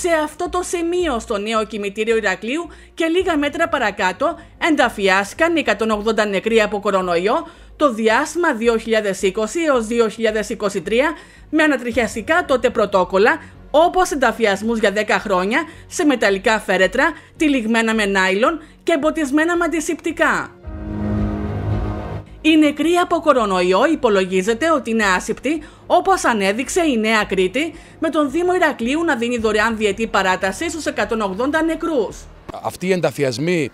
σε αυτό το σημείο στο νέο κημητήριο Ηρακλείου και λίγα μέτρα παρακάτω ενταφιάστηκαν 180 νεκροί από κορονοϊό το διάστημα 2020 έως 2023 με ανατριχιαστικά τότε πρωτόκολλα όπως ενταφιασμούς για 10 χρόνια σε μεταλλικά φέρετρα, τυλιγμένα με νάιλον και εμποτισμένα με αντισηπτικά. Οι νεκροί από κορονοϊό υπολογίζεται ότι είναι άσυπτοι, όπως ανέδειξε η Νέα Κρήτη, με τον Δήμο Ηρακλείου να δίνει δωρεάν διετή παράταση στους 180 νεκρούς. Αυτοί οι ενταφιασμοί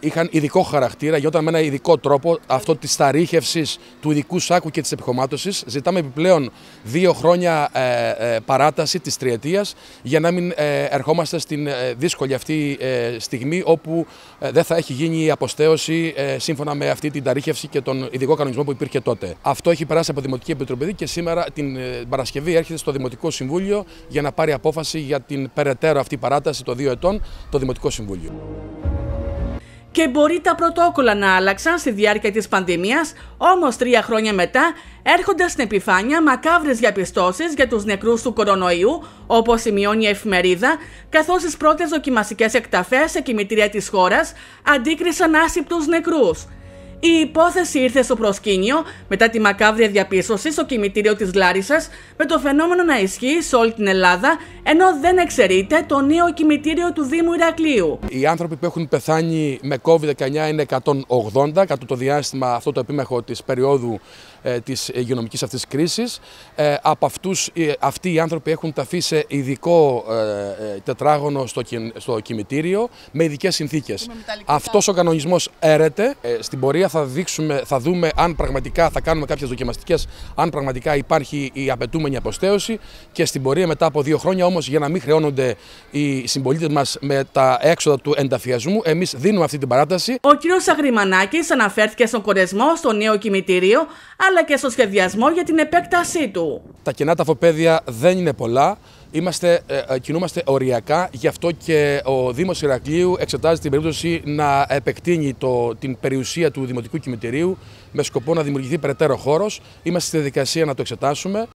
είχαν ειδικό χαρακτήρα, όταν με ένα ειδικό τρόπο αυτό της ταρίχευση του ειδικού σάκου και της επιχωμάτωσης. Ζητάμε επιπλέον δύο χρόνια ε, ε, παράταση της τριετίας για να μην ε, ερχόμαστε στην δύσκολη αυτή στιγμή όπου δεν θα έχει γίνει η αποστέωση σύμφωνα με αυτή την ταρήχευση και τον ειδικό κανονισμό που υπήρχε τότε. Αυτό έχει περάσει από Δημοτική Επιτροπή και σήμερα την Παρασκευή έρχεται στο Δημοτικό Συμβούλιο για να πάρει απόφαση για την περαιτέρω αυτή παράταση των δύο ετών το Δημοτικό Συμβούλιο και μπορεί τα πρωτόκολλα να άλλαξαν στη διάρκεια της πανδημίας, όμως τρία χρόνια μετά έρχονται στην επιφάνεια μακάβρες διαπιστώσεις για τους νεκρούς του κορονοϊού, όπως σημειώνει η εφημερίδα, καθώς τις πρώτες δοκιμαστικές εκταφές σε κοιμητήρια της χώρας αντίκρισαν άσυπτους νεκρούς. Η υπόθεση ήρθε στο προσκήνιο μετά τη μακάβρια διαπίστωση στο κημητήριο της Λάρισας με το φαινόμενο να ισχύει σε όλη την Ελλάδα ενώ δεν εξαιρείται το νέο κημητήριο του Δήμου Ηρακλείου. Οι άνθρωποι που έχουν πεθάνει με COVID-19 είναι 180 κατά το διάστημα αυτό το επίμεχο της περίοδου ε, της υγειονομικής αυτής κρίσης. Ε, από αυτούς ε, αυτοί οι άνθρωποι έχουν ταφεί σε ειδικό ε, ε, τετράγωνο στο, στο κημητήριο με ειδικές συνθήκες. Αυτός ο κανονισμός έρεται στην πορεία θα, δείξουμε, θα δούμε αν πραγματικά θα κάνουμε κάποιες δοκιμαστικές, αν πραγματικά υπάρχει η απαιτούμενη αποστέωση και στην πορεία μετά από δύο χρόνια όμως για να μην χρεώνονται οι συμπολίτες μας με τα έξοδα του ενταφιασμού, εμείς δίνουμε αυτή την παράταση. Ο κ. Αγριμανάκης αναφέρθηκε στον κορεσμό, στο νέο κημητήριο αλλά και στο σχεδιασμό για την επέκτασή του. Τα κενά τα δεν είναι πολλά. Είμαστε, ε, ε, κινούμαστε οριακά, γι' αυτό και ο Δήμος Ηρακλείου εξετάζει την περίπτωση να επεκτείνει το, την περιουσία του Δημοτικού Κημητηρίου με σκοπό να δημιουργηθεί περαιτέρω χώρος. Είμαστε στη δικασία να το εξετάσουμε.